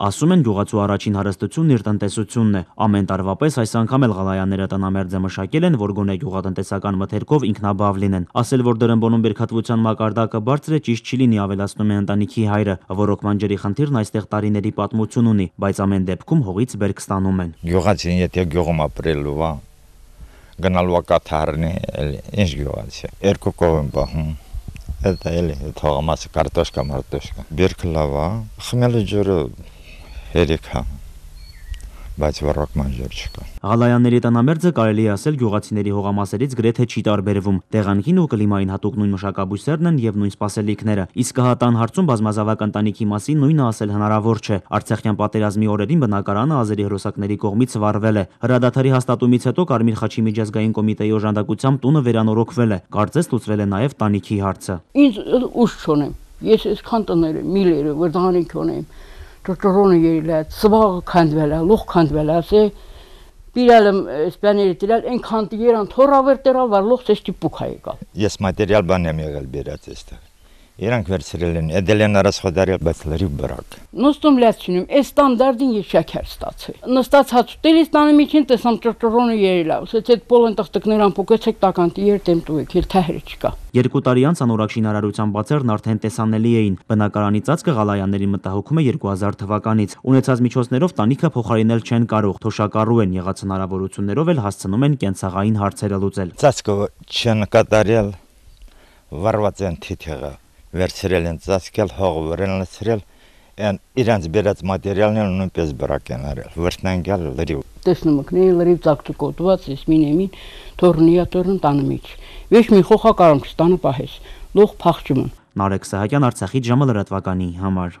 Ասում են գյուղացու առաջին հարստությունն իր տնտեսությունն է։ Ամեն տարվա պես այս անգամ էլ Ղալայանները տնամերձը մշակել են, որ գոնե գյուղատնտեսական մթերքով ինքնաբավ լինեն։ Ասել, որ դրամբոնում բերքատվության մակարդակը բարձր է, ճիշտ չի լինի, ավելացնում է ընտանիքի հայրը։ Ռոռոկման ջրի խնդիրն այստեղ տարիների պատմություն ունի, բայց ամեն դեպքում հողից բերք ստանում են։ Գյուղացին եթե գյուղում ապրելու է, գնալու է կաթառնի, ինչ գյուղացի։ Երկու կողմ են բախում это էլի թողամասը կարտոշկա մարտոշկա բերքլավա խմելը ջուրը հերիքա հա, բայց վառակման ձև չկա։ Ալայանների տնամերձը կարելի է ասել գյուղացիների հողամասերից գրեթե չի տարբերվում։ Տեղանքին ու կլիմային հատուկ նույն մշակաբույսերն են եւ նույն սպասելիքները։ Իսկ հա տան հարցում բազմազավակ ընտանիքի մասին նույնը ասել հնարավոր չէ։ Արցախյան պատերազմի օրերին բնակարանը ազերի հրոսակների կողմից վառվել է։ Հրադադարի հաստատումից հետո Կարմիր խաչի միջազգային կոմիտեի օժանդակությամբ տունը վերանորոգվել է։ Կարծես լուծվել է նաեւ տանիքի հարցը։ Ինձ ուշ չունեմ։ Ես այսքան տներ եմ, միլերը, վրդանիք ունեմ ճոճորոնը երիլ է, ծվաղը քանդվել է, լող քանդվել է, ասե Պիրալ եմ սպաների տիրալ, են քանտի երան թորավեր տերավար լող ծեստի պուքա եկա։ Ես մատերիալ բան եմ եղել բերած էստեղ։ Իրանք վերցրել են Էդելեն Արասխադարի բացլերի բրակ։ Նստում լացնում, այս ստանդարտին ես շաքար ստացել։ Նստած հաց ուտելիս տանը միջին տեսամ ճրճռոնը երելա, ասեց այդ բոլն տղտկներ ամփոփեցեք տականտի երտեմ տուեք, իր թահերը չկա։ Երկու տարի անց անորակ շինարարության բացերն արդեն տեսանելի էին։ Բնակարանի ծածկը Ղալայանների մտահոգում է 2000 թվականից։ Ունեցած միջոցներով տանիքը փոխարինել չեն կարող, թոշակառու են եղած հնարավորություններով էլ հասցնում են կենցաղային հարցերը լուծել։ Ծածկը չնկատարյալ վարված են թիթեղը վերցրել են ծածկել, հողը վրան լցրել, են իրանց բերած մատերիալներն նույնպես բրակ են արել, վրտնանգալ լրիվ։ Տեսնում եք, նեի լրիվ ծակծկոտված, ես մինեմին թորնիա թորն տանը միջ։ Վեշ մի խոխակարում կստանը պահես, լող փախչում։ Նարեկ Սահակյան Արցախի ժամը լրատվականի համար։